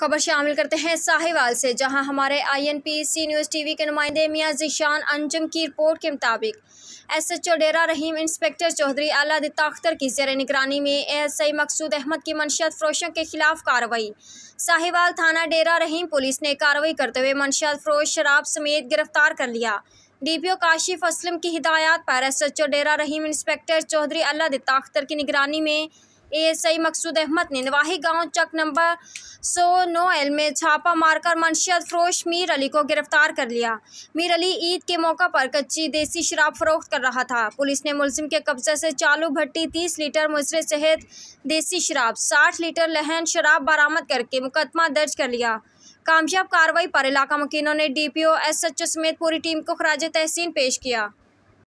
खबर शामिल करते हैं साहिवाल से जहां हमारे आईएनपीसी न्यूज़ टीवी के नुमाइंदे मियाँ जिशान अंजम की रिपोर्ट के मुताबिक S H O Dera Rahim inspector Chaudhry Datta Akhtar की जेर निगरानी में एस आई मकसूद अहमद की मंशियात फरोशों के खिलाफ कार्रवाई साहिवाल थाना डेरा रहीम पुलिस ने कार्रवाई करते हुए मंशियात फरोश शराब समेत गिरफ्तार कर लिया ओ काशिफ असलम की हिदायत पर S H O Dera Rahim inspector Chaudhry Datta Akhtar की निगरानी में एएसआई मकसूद अहमद ने नवाही गांव चक नंबर सो नो एल में छापा मारकर मनशियत फरोश मीर अली को गिरफ्तार कर लिया मीर अली ईद के मौका पर कच्ची देसी शराब फरोख्त कर रहा था पुलिस ने मुलिम के कब्जे से चालू भट्टी तीस लीटर मुजरे सहित देसी शराब साठ लीटर लहन शराब बरामद करके मुकदमा दर्ज कर लिया कामयाब कार्रवाई पर इलाका मकीनों ने D P O S H O समेत पूरी टीम को खराज तहसीन पेश किया